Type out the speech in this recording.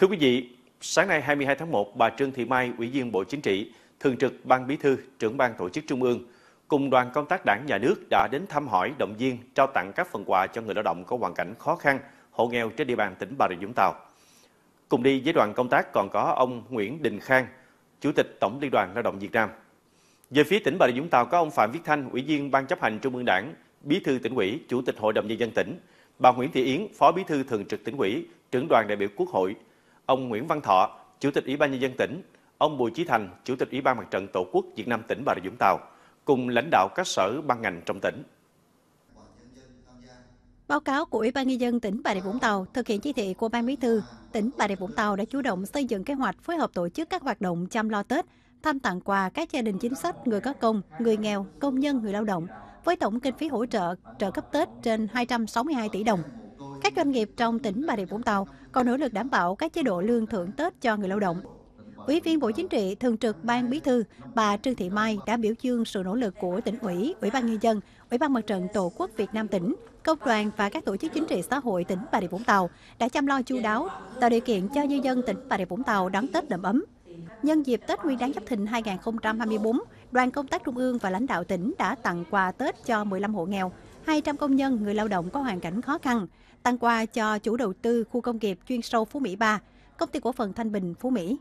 Thưa quý vị, sáng nay 22 tháng 1, bà Trương Thị Mai, Ủy viên Bộ Chính trị, Thường trực Ban Bí thư, trưởng Ban Tổ chức Trung ương, cùng đoàn công tác đảng nhà nước đã đến thăm hỏi, động viên, trao tặng các phần quà cho người lao động có hoàn cảnh khó khăn, hộ nghèo trên địa bàn tỉnh Bà Rịa Vũng Tàu. Cùng đi với đoàn công tác còn có ông Nguyễn Đình Khang, Chủ tịch Tổng Liên đoàn Lao động Việt Nam. Về phía tỉnh Bà Rịa Vũng Tàu có ông Phạm Viết Thanh, Ủy viên Ban chấp hành Trung ương Đảng, Bí thư tỉnh ủy, Chủ tịch Hội đồng nhân dân tỉnh, bà Nguyễn Thị Yến, Phó Bí thư Thường trực tỉnh ủy, trưởng đoàn đại biểu Quốc hội, ông Nguyễn Văn Thọ, Chủ tịch Ủy ban nhân dân tỉnh, ông Bùi Chí Thành, Chủ tịch Ủy ban Mặt trận Tổ quốc Việt Nam tỉnh Bà Rịa Vũng Tàu cùng lãnh đạo các sở ban ngành trong tỉnh. Báo cáo của Ủy ban nhân dân tỉnh Bà Rịa Vũng Tàu thực hiện chỉ thị của Ban Bí thư, tỉnh Bà Rịa Vũng Tàu đã chủ động xây dựng kế hoạch phối hợp tổ chức các hoạt động chăm lo Tết, thăm tặng quà các gia đình chính sách, người có công, người nghèo, công nhân, người lao động với tổng kinh phí hỗ trợ trợ cấp Tết trên 262 tỷ đồng. Các doanh nghiệp trong tỉnh Bà Rịa Vũng Tàu còn nỗ lực đảm bảo các chế độ lương thưởng Tết cho người lao động. Ủy viên Bộ Chính trị, Thường trực Ban Bí thư, bà Trương Thị Mai đã biểu dương sự nỗ lực của tỉnh ủy, Ủy ban nhân dân, Ủy ban Mặt trận Tổ quốc Việt Nam tỉnh, công đoàn và các tổ chức chính trị xã hội tỉnh Bà Rịa Vũng Tàu đã chăm lo chu đáo, tạo điều kiện cho nhân dân tỉnh Bà Rịa Vũng Tàu đón Tết đầm ấm. Nhân dịp Tết Nguyên đán Giáp Thìn 2024, đoàn công tác trung ương và lãnh đạo tỉnh đã tặng quà Tết cho 15 hộ nghèo, 200 công nhân người lao động có hoàn cảnh khó khăn, tặng quà cho chủ đầu tư khu công nghiệp chuyên sâu Phú Mỹ 3, công ty cổ phần Thanh Bình Phú Mỹ.